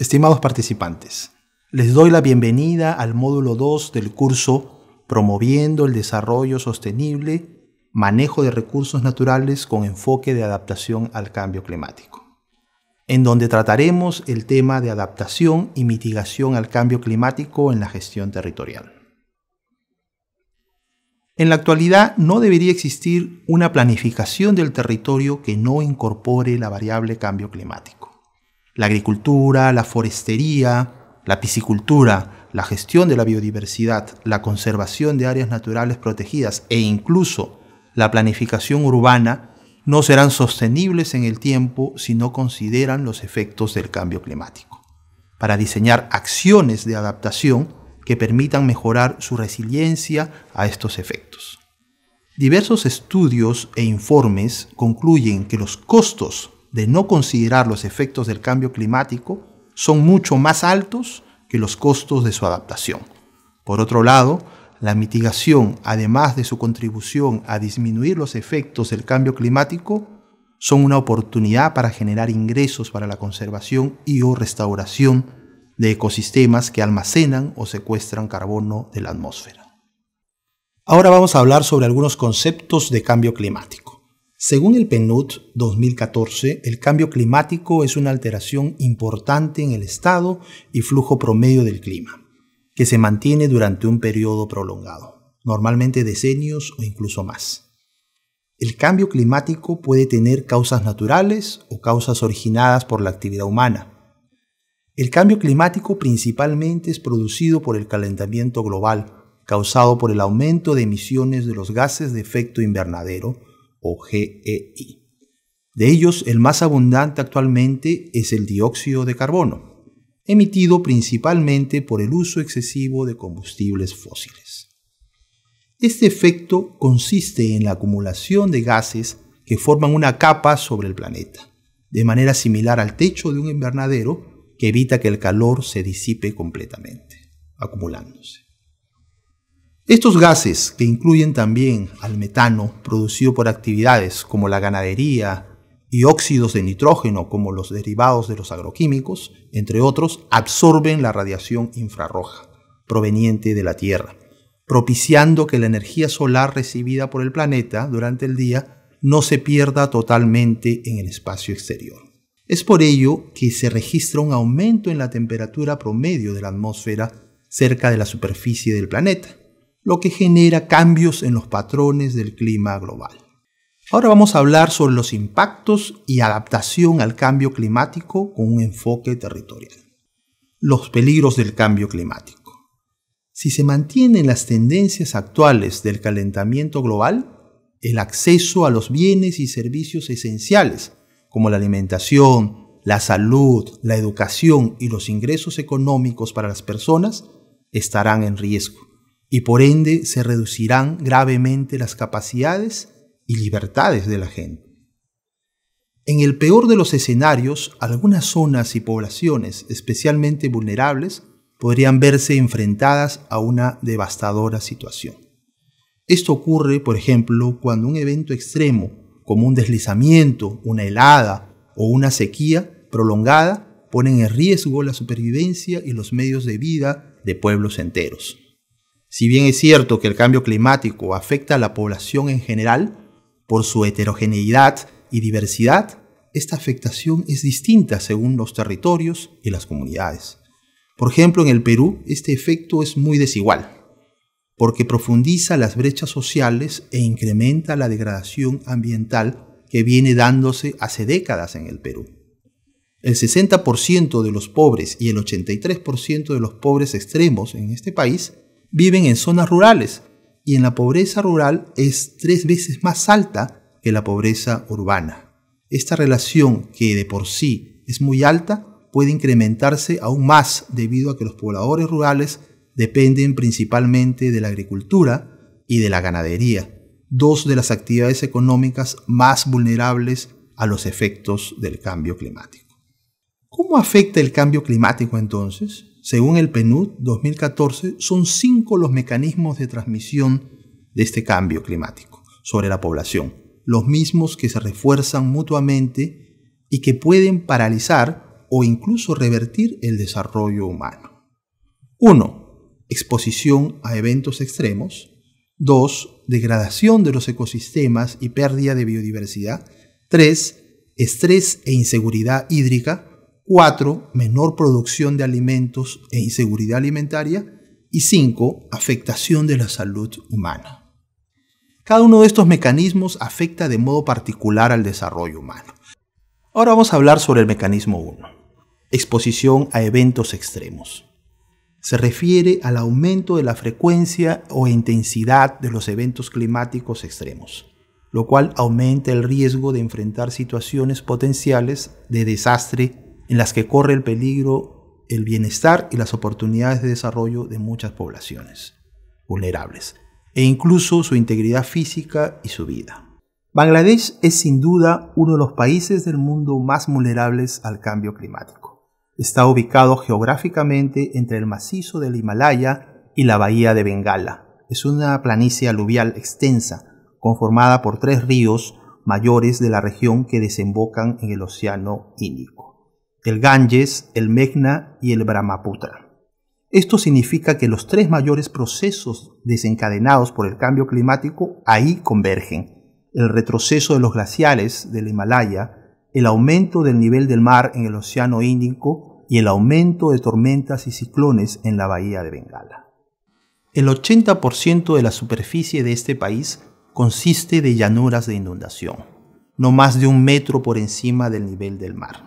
Estimados participantes, les doy la bienvenida al módulo 2 del curso Promoviendo el Desarrollo Sostenible, Manejo de Recursos Naturales con enfoque de adaptación al cambio climático, en donde trataremos el tema de adaptación y mitigación al cambio climático en la gestión territorial. En la actualidad no debería existir una planificación del territorio que no incorpore la variable cambio climático. La agricultura, la forestería, la piscicultura, la gestión de la biodiversidad, la conservación de áreas naturales protegidas e incluso la planificación urbana no serán sostenibles en el tiempo si no consideran los efectos del cambio climático. Para diseñar acciones de adaptación, que permitan mejorar su resiliencia a estos efectos. Diversos estudios e informes concluyen que los costos de no considerar los efectos del cambio climático son mucho más altos que los costos de su adaptación. Por otro lado, la mitigación, además de su contribución a disminuir los efectos del cambio climático, son una oportunidad para generar ingresos para la conservación y o restauración de ecosistemas que almacenan o secuestran carbono de la atmósfera. Ahora vamos a hablar sobre algunos conceptos de cambio climático. Según el PNUD 2014, el cambio climático es una alteración importante en el estado y flujo promedio del clima, que se mantiene durante un periodo prolongado, normalmente decenios o incluso más. El cambio climático puede tener causas naturales o causas originadas por la actividad humana, el cambio climático principalmente es producido por el calentamiento global, causado por el aumento de emisiones de los gases de efecto invernadero, o GEI. De ellos, el más abundante actualmente es el dióxido de carbono, emitido principalmente por el uso excesivo de combustibles fósiles. Este efecto consiste en la acumulación de gases que forman una capa sobre el planeta, de manera similar al techo de un invernadero, que evita que el calor se disipe completamente, acumulándose. Estos gases, que incluyen también al metano producido por actividades como la ganadería y óxidos de nitrógeno como los derivados de los agroquímicos, entre otros, absorben la radiación infrarroja proveniente de la Tierra, propiciando que la energía solar recibida por el planeta durante el día no se pierda totalmente en el espacio exterior. Es por ello que se registra un aumento en la temperatura promedio de la atmósfera cerca de la superficie del planeta, lo que genera cambios en los patrones del clima global. Ahora vamos a hablar sobre los impactos y adaptación al cambio climático con un enfoque territorial. Los peligros del cambio climático. Si se mantienen las tendencias actuales del calentamiento global, el acceso a los bienes y servicios esenciales como la alimentación, la salud, la educación y los ingresos económicos para las personas estarán en riesgo y por ende se reducirán gravemente las capacidades y libertades de la gente. En el peor de los escenarios, algunas zonas y poblaciones especialmente vulnerables podrían verse enfrentadas a una devastadora situación. Esto ocurre, por ejemplo, cuando un evento extremo como un deslizamiento, una helada o una sequía prolongada, ponen en riesgo la supervivencia y los medios de vida de pueblos enteros. Si bien es cierto que el cambio climático afecta a la población en general, por su heterogeneidad y diversidad, esta afectación es distinta según los territorios y las comunidades. Por ejemplo, en el Perú este efecto es muy desigual porque profundiza las brechas sociales e incrementa la degradación ambiental que viene dándose hace décadas en el Perú. El 60% de los pobres y el 83% de los pobres extremos en este país viven en zonas rurales y en la pobreza rural es tres veces más alta que la pobreza urbana. Esta relación, que de por sí es muy alta, puede incrementarse aún más debido a que los pobladores rurales dependen principalmente de la agricultura y de la ganadería, dos de las actividades económicas más vulnerables a los efectos del cambio climático. ¿Cómo afecta el cambio climático entonces? Según el PNUD 2014, son cinco los mecanismos de transmisión de este cambio climático sobre la población, los mismos que se refuerzan mutuamente y que pueden paralizar o incluso revertir el desarrollo humano. 1 exposición a eventos extremos. 2. Degradación de los ecosistemas y pérdida de biodiversidad. 3. Estrés e inseguridad hídrica. 4. Menor producción de alimentos e inseguridad alimentaria. Y 5. Afectación de la salud humana. Cada uno de estos mecanismos afecta de modo particular al desarrollo humano. Ahora vamos a hablar sobre el mecanismo 1. Exposición a eventos extremos se refiere al aumento de la frecuencia o intensidad de los eventos climáticos extremos, lo cual aumenta el riesgo de enfrentar situaciones potenciales de desastre en las que corre el peligro el bienestar y las oportunidades de desarrollo de muchas poblaciones vulnerables, e incluso su integridad física y su vida. Bangladesh es sin duda uno de los países del mundo más vulnerables al cambio climático. Está ubicado geográficamente entre el macizo del Himalaya y la bahía de Bengala. Es una planicie aluvial extensa, conformada por tres ríos mayores de la región que desembocan en el Océano Índico, el Ganges, el Meghna y el Brahmaputra. Esto significa que los tres mayores procesos desencadenados por el cambio climático ahí convergen. El retroceso de los glaciares del Himalaya, el aumento del nivel del mar en el Océano Índico y el aumento de tormentas y ciclones en la bahía de Bengala. El 80% de la superficie de este país consiste de llanuras de inundación, no más de un metro por encima del nivel del mar.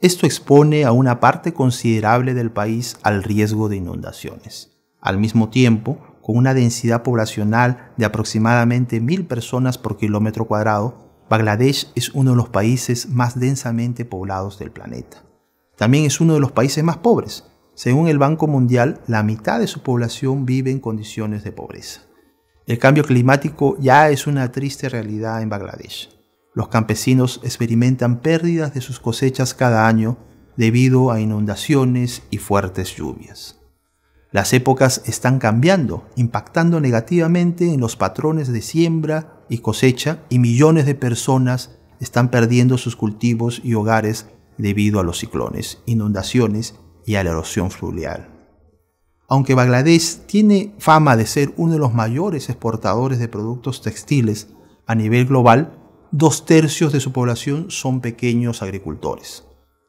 Esto expone a una parte considerable del país al riesgo de inundaciones. Al mismo tiempo, con una densidad poblacional de aproximadamente 1.000 personas por kilómetro cuadrado, Bangladesh es uno de los países más densamente poblados del planeta. También es uno de los países más pobres. Según el Banco Mundial, la mitad de su población vive en condiciones de pobreza. El cambio climático ya es una triste realidad en Bangladesh. Los campesinos experimentan pérdidas de sus cosechas cada año debido a inundaciones y fuertes lluvias. Las épocas están cambiando, impactando negativamente en los patrones de siembra y cosecha y millones de personas están perdiendo sus cultivos y hogares debido a los ciclones, inundaciones y a la erosión fluvial. Aunque Bangladesh tiene fama de ser uno de los mayores exportadores de productos textiles a nivel global, dos tercios de su población son pequeños agricultores.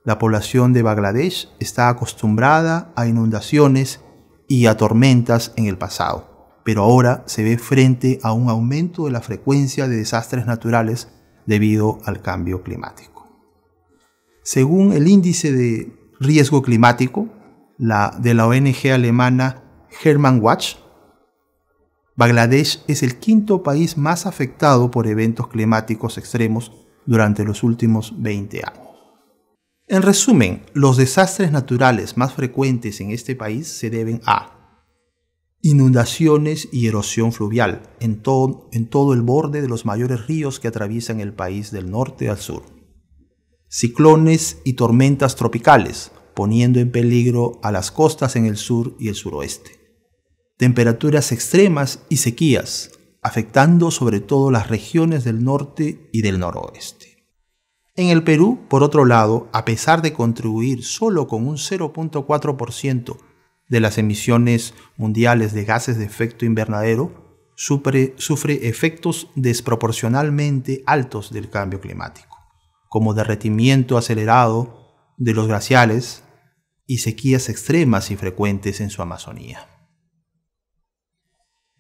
La población de Bangladesh está acostumbrada a inundaciones y a tormentas en el pasado, pero ahora se ve frente a un aumento de la frecuencia de desastres naturales debido al cambio climático. Según el índice de riesgo climático de la ONG alemana Hermann Watch, Bangladesh es el quinto país más afectado por eventos climáticos extremos durante los últimos 20 años. En resumen, los desastres naturales más frecuentes en este país se deben a inundaciones y erosión fluvial en todo el borde de los mayores ríos que atraviesan el país del norte al sur, ciclones y tormentas tropicales, poniendo en peligro a las costas en el sur y el suroeste. Temperaturas extremas y sequías, afectando sobre todo las regiones del norte y del noroeste. En el Perú, por otro lado, a pesar de contribuir solo con un 0.4% de las emisiones mundiales de gases de efecto invernadero, sufre, efectos desproporcionalmente altos del cambio climático como derretimiento acelerado de los glaciares y sequías extremas y frecuentes en su Amazonía.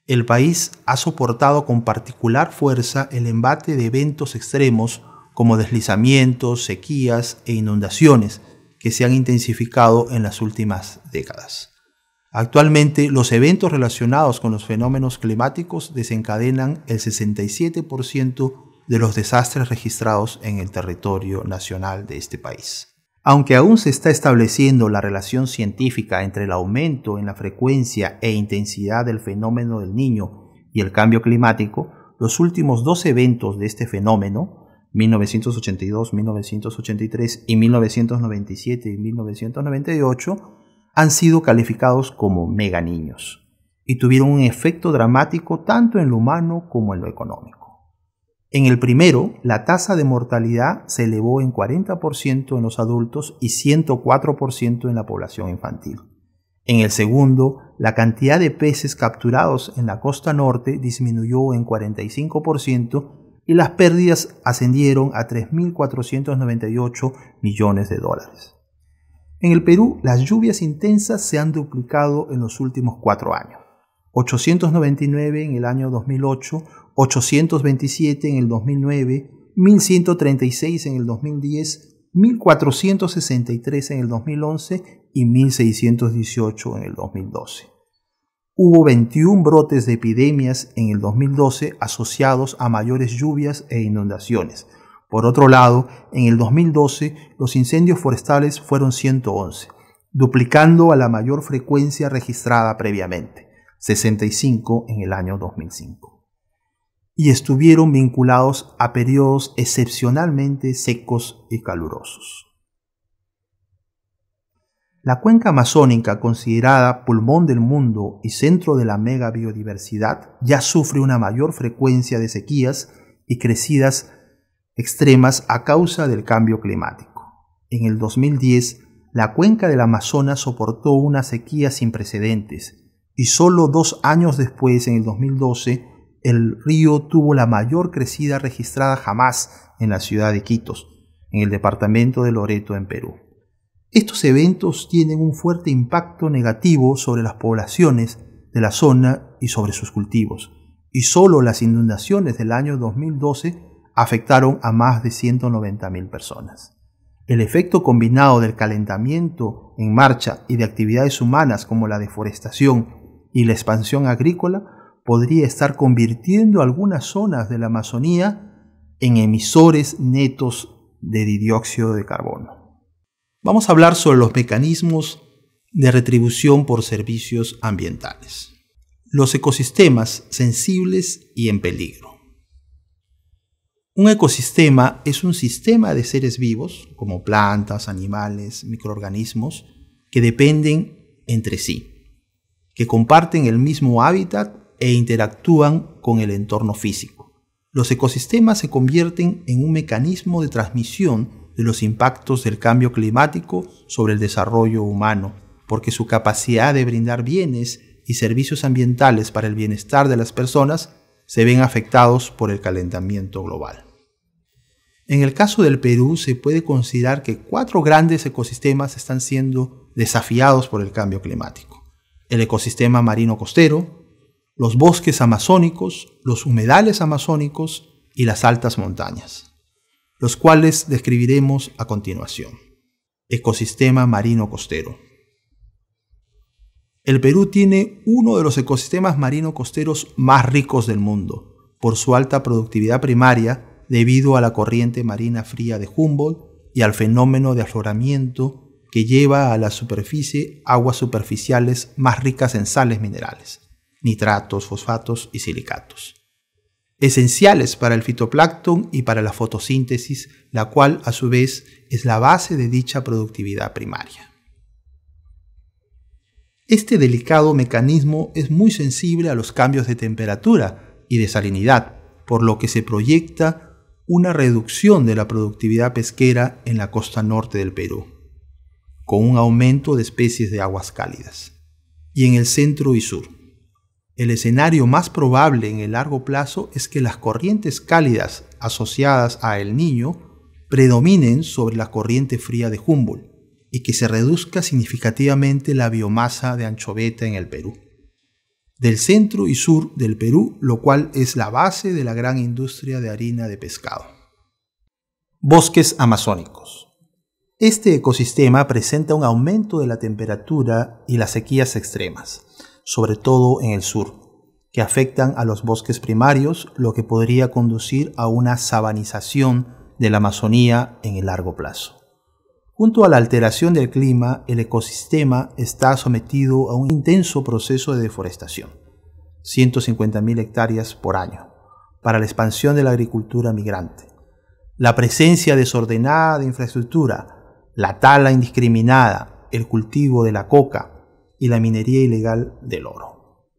El país ha soportado con particular fuerza el embate de eventos extremos como deslizamientos, sequías e inundaciones que se han intensificado en las últimas décadas. Actualmente, los eventos relacionados con los fenómenos climáticos desencadenan el 67% de los desastres registrados en el territorio nacional de este país. Aunque aún se está estableciendo la relación científica entre el aumento en la frecuencia e intensidad del fenómeno del niño y el cambio climático, los últimos dos eventos de este fenómeno, 1982, 1983 y 1997 y 1998, han sido calificados como mega niños y tuvieron un efecto dramático tanto en lo humano como en lo económico. En el primero, la tasa de mortalidad se elevó en 40% en los adultos y 104% en la población infantil. En el segundo, la cantidad de peces capturados en la costa norte disminuyó en 45% y las pérdidas ascendieron a 3.498 millones de dólares. En el Perú, las lluvias intensas se han duplicado en los últimos cuatro años. 899 en el año 2008, 827 en el 2009, 1136 en el 2010, 1463 en el 2011 y 1618 en el 2012. Hubo 21 brotes de epidemias en el 2012 asociados a mayores lluvias e inundaciones. Por otro lado, en el 2012 los incendios forestales fueron 111, duplicando a la mayor frecuencia registrada previamente. 65 en el año 2005. Y estuvieron vinculados a periodos excepcionalmente secos y calurosos. La cuenca amazónica, considerada pulmón del mundo y centro de la mega biodiversidad, ya sufre una mayor frecuencia de sequías y crecidas extremas a causa del cambio climático. En el 2010, la cuenca del Amazonas soportó una sequía sin precedentes, y solo dos años después, en el 2012, el río tuvo la mayor crecida registrada jamás en la ciudad de Quitos, en el departamento de Loreto, en Perú. Estos eventos tienen un fuerte impacto negativo sobre las poblaciones de la zona y sobre sus cultivos, y solo las inundaciones del año 2012 afectaron a más de 190.000 personas. El efecto combinado del calentamiento en marcha y de actividades humanas como la deforestación y la expansión agrícola podría estar convirtiendo algunas zonas de la Amazonía en emisores netos de dióxido de carbono. Vamos a hablar sobre los mecanismos de retribución por servicios ambientales. Los ecosistemas sensibles y en peligro. Un ecosistema es un sistema de seres vivos, como plantas, animales, microorganismos, que dependen entre sí que comparten el mismo hábitat e interactúan con el entorno físico. Los ecosistemas se convierten en un mecanismo de transmisión de los impactos del cambio climático sobre el desarrollo humano, porque su capacidad de brindar bienes y servicios ambientales para el bienestar de las personas se ven afectados por el calentamiento global. En el caso del Perú se puede considerar que cuatro grandes ecosistemas están siendo desafiados por el cambio climático el ecosistema marino costero, los bosques amazónicos, los humedales amazónicos y las altas montañas, los cuales describiremos a continuación. Ecosistema marino costero. El Perú tiene uno de los ecosistemas marino costeros más ricos del mundo, por su alta productividad primaria debido a la corriente marina fría de Humboldt y al fenómeno de afloramiento que lleva a la superficie aguas superficiales más ricas en sales minerales, nitratos, fosfatos y silicatos, esenciales para el fitoplancton y para la fotosíntesis, la cual a su vez es la base de dicha productividad primaria. Este delicado mecanismo es muy sensible a los cambios de temperatura y de salinidad, por lo que se proyecta una reducción de la productividad pesquera en la costa norte del Perú con un aumento de especies de aguas cálidas. Y en el centro y sur. El escenario más probable en el largo plazo es que las corrientes cálidas asociadas a El Niño predominen sobre la corriente fría de Humboldt y que se reduzca significativamente la biomasa de anchoveta en el Perú. Del centro y sur del Perú, lo cual es la base de la gran industria de harina de pescado. Bosques amazónicos. Este ecosistema presenta un aumento de la temperatura y las sequías extremas, sobre todo en el sur, que afectan a los bosques primarios, lo que podría conducir a una sabanización de la Amazonía en el largo plazo. Junto a la alteración del clima, el ecosistema está sometido a un intenso proceso de deforestación, 150.000 hectáreas por año, para la expansión de la agricultura migrante. La presencia desordenada de infraestructura, la tala indiscriminada, el cultivo de la coca y la minería ilegal del oro.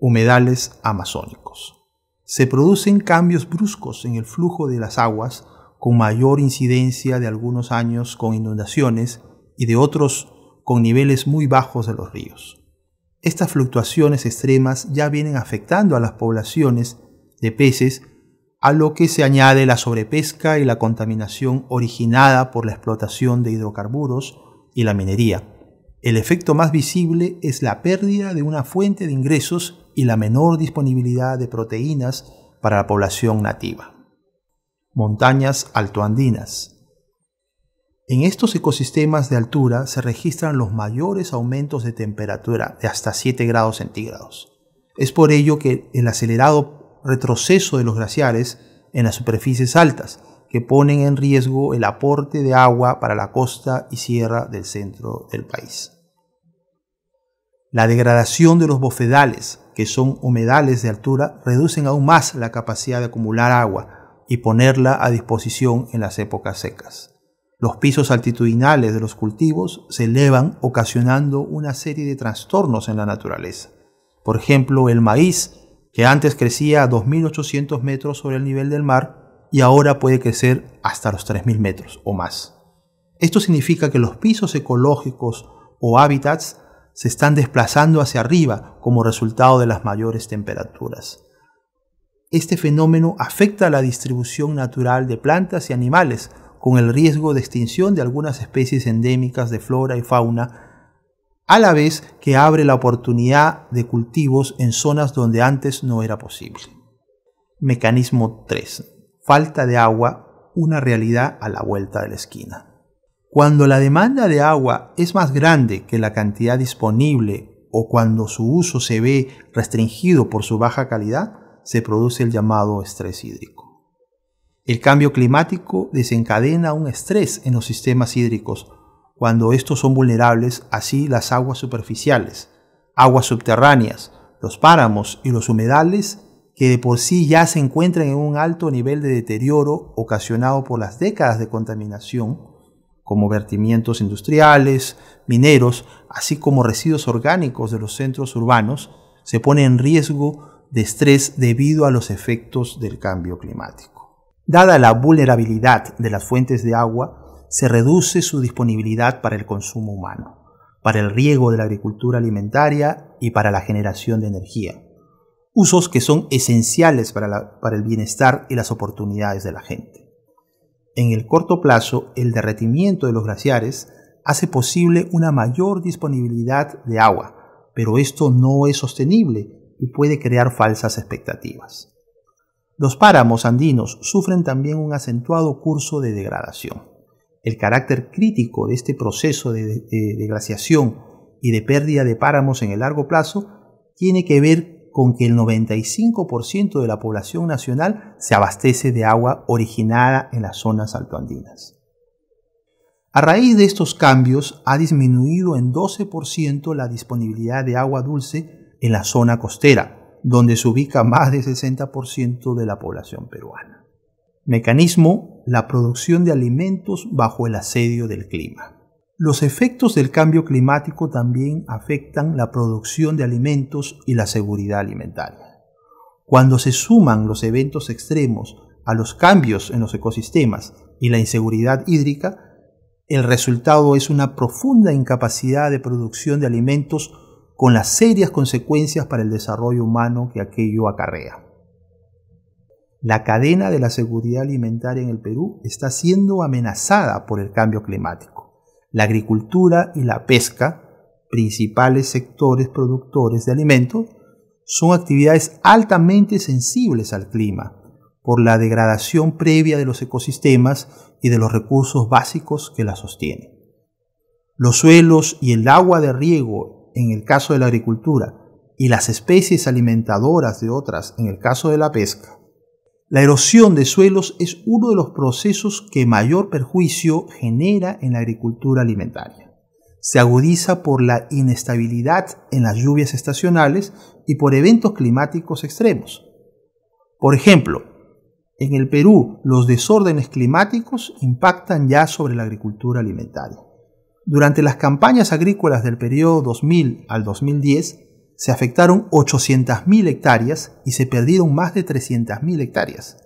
Humedales amazónicos. Se producen cambios bruscos en el flujo de las aguas con mayor incidencia de algunos años con inundaciones y de otros con niveles muy bajos de los ríos. Estas fluctuaciones extremas ya vienen afectando a las poblaciones de peces a lo que se añade la sobrepesca y la contaminación originada por la explotación de hidrocarburos y la minería. El efecto más visible es la pérdida de una fuente de ingresos y la menor disponibilidad de proteínas para la población nativa. Montañas altoandinas. En estos ecosistemas de altura se registran los mayores aumentos de temperatura de hasta 7 grados centígrados. Es por ello que el acelerado retroceso de los glaciares en las superficies altas, que ponen en riesgo el aporte de agua para la costa y sierra del centro del país. La degradación de los bofedales, que son humedales de altura, reducen aún más la capacidad de acumular agua y ponerla a disposición en las épocas secas. Los pisos altitudinales de los cultivos se elevan ocasionando una serie de trastornos en la naturaleza. Por ejemplo, el maíz que antes crecía a 2.800 metros sobre el nivel del mar y ahora puede crecer hasta los 3.000 metros o más. Esto significa que los pisos ecológicos o hábitats se están desplazando hacia arriba como resultado de las mayores temperaturas. Este fenómeno afecta la distribución natural de plantas y animales, con el riesgo de extinción de algunas especies endémicas de flora y fauna a la vez que abre la oportunidad de cultivos en zonas donde antes no era posible. Mecanismo 3. Falta de agua, una realidad a la vuelta de la esquina. Cuando la demanda de agua es más grande que la cantidad disponible o cuando su uso se ve restringido por su baja calidad, se produce el llamado estrés hídrico. El cambio climático desencadena un estrés en los sistemas hídricos, cuando estos son vulnerables, así las aguas superficiales, aguas subterráneas, los páramos y los humedales que de por sí ya se encuentran en un alto nivel de deterioro ocasionado por las décadas de contaminación, como vertimientos industriales, mineros, así como residuos orgánicos de los centros urbanos, se ponen en riesgo de estrés debido a los efectos del cambio climático. Dada la vulnerabilidad de las fuentes de agua, se reduce su disponibilidad para el consumo humano, para el riego de la agricultura alimentaria y para la generación de energía, usos que son esenciales para, el bienestar y las oportunidades de la gente. En el corto plazo, el derretimiento de los glaciares hace posible una mayor disponibilidad de agua, pero esto no es sostenible y puede crear falsas expectativas. Los páramos andinos sufren también un acentuado curso de degradación el carácter crítico de este proceso de, glaciación y de pérdida de páramos en el largo plazo tiene que ver con que el 95% de la población nacional se abastece de agua originada en las zonas altoandinas. A raíz de estos cambios ha disminuido en 12% la disponibilidad de agua dulce en la zona costera, donde se ubica más del 60% de la población peruana. Mecanismo, la producción de alimentos bajo el asedio del clima. Los efectos del cambio climático también afectan la producción de alimentos y la seguridad alimentaria. Cuando se suman los eventos extremos a los cambios en los ecosistemas y la inseguridad hídrica, el resultado es una profunda incapacidad de producción de alimentos con las serias consecuencias para el desarrollo humano que aquello acarrea la cadena de la seguridad alimentaria en el Perú está siendo amenazada por el cambio climático. La agricultura y la pesca, principales sectores productores de alimentos, son actividades altamente sensibles al clima, por la degradación previa de los ecosistemas y de los recursos básicos que la sostienen. Los suelos y el agua de riego, en el caso de la agricultura, y las especies alimentadoras de otras, en el caso de la pesca, la erosión de suelos es uno de los procesos que mayor perjuicio genera en la agricultura alimentaria. Se agudiza por la inestabilidad en las lluvias estacionales y por eventos climáticos extremos. Por ejemplo, en el Perú los desórdenes climáticos impactan ya sobre la agricultura alimentaria. Durante las campañas agrícolas del periodo 2000 al 2010, se afectaron 800.000 hectáreas y se perdieron más de 300.000 hectáreas.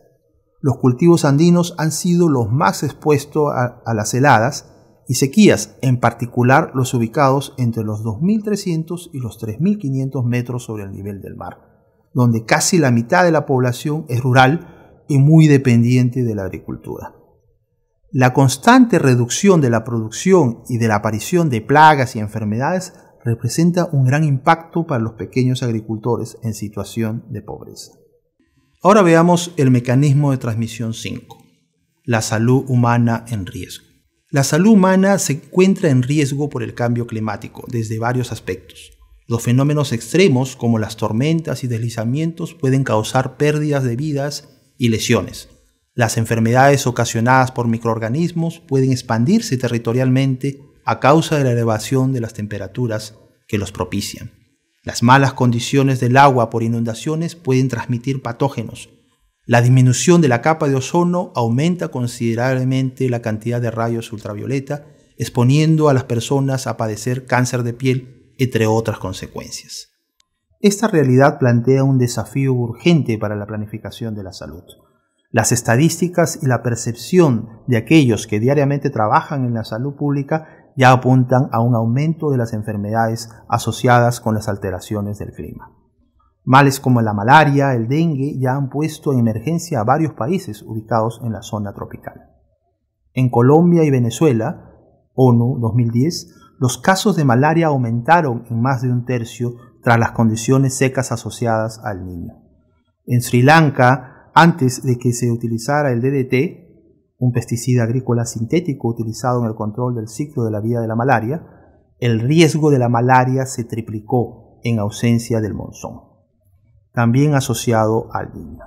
Los cultivos andinos han sido los más expuestos a, las heladas y sequías, en particular los ubicados entre los 2.300 y los 3.500 metros sobre el nivel del mar, donde casi la mitad de la población es rural y muy dependiente de la agricultura. La constante reducción de la producción y de la aparición de plagas y enfermedades representa un gran impacto para los pequeños agricultores en situación de pobreza. Ahora veamos el mecanismo de transmisión 5, la salud humana en riesgo. La salud humana se encuentra en riesgo por el cambio climático desde varios aspectos. Los fenómenos extremos como las tormentas y deslizamientos pueden causar pérdidas de vidas y lesiones. Las enfermedades ocasionadas por microorganismos pueden expandirse territorialmente a causa de la elevación de las temperaturas que los propician. Las malas condiciones del agua por inundaciones pueden transmitir patógenos. La disminución de la capa de ozono aumenta considerablemente la cantidad de rayos ultravioleta, exponiendo a las personas a padecer cáncer de piel, entre otras consecuencias. Esta realidad plantea un desafío urgente para la planificación de la salud. Las estadísticas y la percepción de aquellos que diariamente trabajan en la salud pública ya apuntan a un aumento de las enfermedades asociadas con las alteraciones del clima. Males como la malaria, el dengue ya han puesto en emergencia a varios países ubicados en la zona tropical. En Colombia y Venezuela, ONU 2010, los casos de malaria aumentaron en más de un tercio tras las condiciones secas asociadas al niño. En Sri Lanka, antes de que se utilizara el DDT, un pesticida agrícola sintético utilizado en el control del ciclo de la vida de la malaria, el riesgo de la malaria se triplicó en ausencia del monzón, también asociado al niño.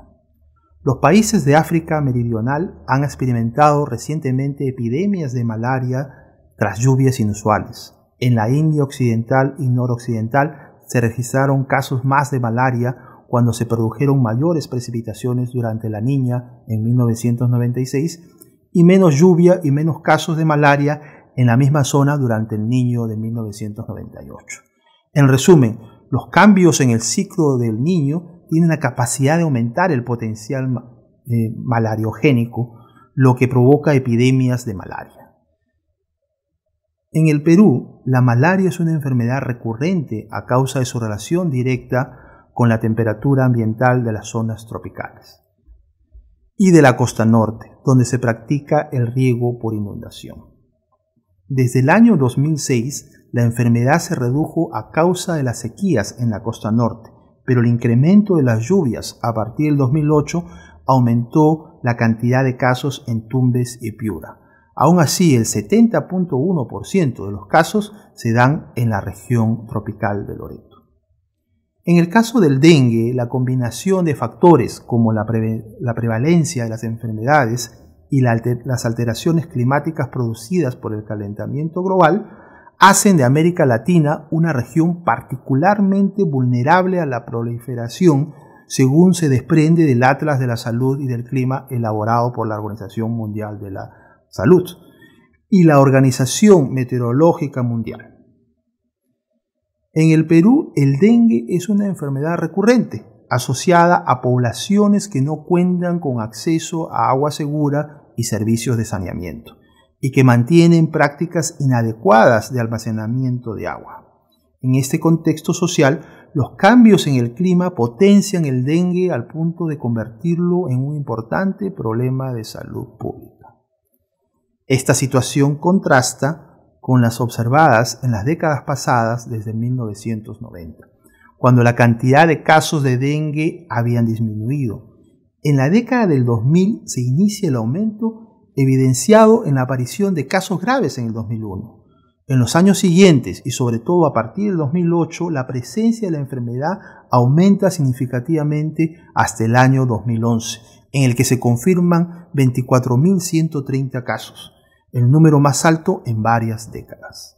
Los países de África meridional han experimentado recientemente epidemias de malaria tras lluvias inusuales. En la India occidental y noroccidental se registraron casos más de malaria cuando se produjeron mayores precipitaciones durante la niña en 1996 y menos lluvia y menos casos de malaria en la misma zona durante el niño de 1998. En resumen, los cambios en el ciclo del niño tienen la capacidad de aumentar el potencial eh, malariogénico, lo que provoca epidemias de malaria. En el Perú, la malaria es una enfermedad recurrente a causa de su relación directa con la temperatura ambiental de las zonas tropicales y de la costa norte, donde se practica el riego por inundación. Desde el año 2006, la enfermedad se redujo a causa de las sequías en la costa norte, pero el incremento de las lluvias a partir del 2008 aumentó la cantidad de casos en Tumbes y Piura. Aún así, el 70.1% de los casos se dan en la región tropical de Loreto. En el caso del dengue, la combinación de factores como la, prevalencia de las enfermedades y las alteraciones climáticas producidas por el calentamiento global hacen de América Latina una región particularmente vulnerable a la proliferación, según se desprende del Atlas de la Salud y del Clima elaborado por la Organización Mundial de la Salud y la Organización Meteorológica Mundial. En el Perú, el dengue es una enfermedad recurrente, asociada a poblaciones que no cuentan con acceso a agua segura y servicios de saneamiento, y que mantienen prácticas inadecuadas de almacenamiento de agua. En este contexto social, los cambios en el clima potencian el dengue al punto de convertirlo en un importante problema de salud pública. Esta situación contrasta con las observadas en las décadas pasadas desde 1990, cuando la cantidad de casos de dengue habían disminuido. En la década del 2000 se inicia el aumento evidenciado en la aparición de casos graves en el 2001. En los años siguientes y sobre todo a partir del 2008, la presencia de la enfermedad aumenta significativamente hasta el año 2011, en el que se confirman 24.130 casos el número más alto en varias décadas.